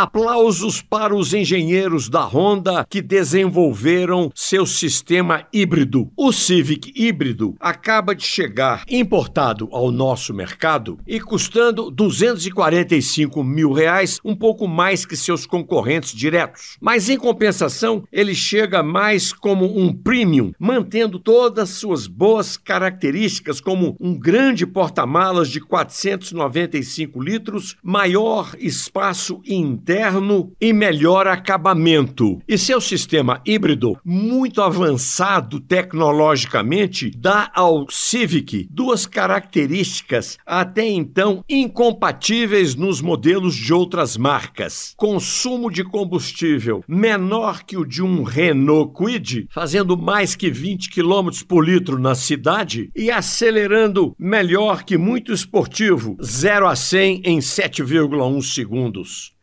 Aplausos para os engenheiros da Honda que desenvolveram seu sistema híbrido. O Civic híbrido acaba de chegar importado ao nosso mercado e custando 245 mil reais, um pouco mais que seus concorrentes diretos. Mas em compensação, ele chega mais como um premium, mantendo todas suas boas características, como um grande porta-malas de 495 litros, maior espaço interno interno e melhor acabamento. E seu sistema híbrido, muito avançado tecnologicamente, dá ao Civic duas características até então incompatíveis nos modelos de outras marcas: consumo de combustível menor que o de um Renault Quid, fazendo mais que 20 km por litro na cidade e acelerando melhor que muito esportivo, 0 a 100 em 7,1 segundos.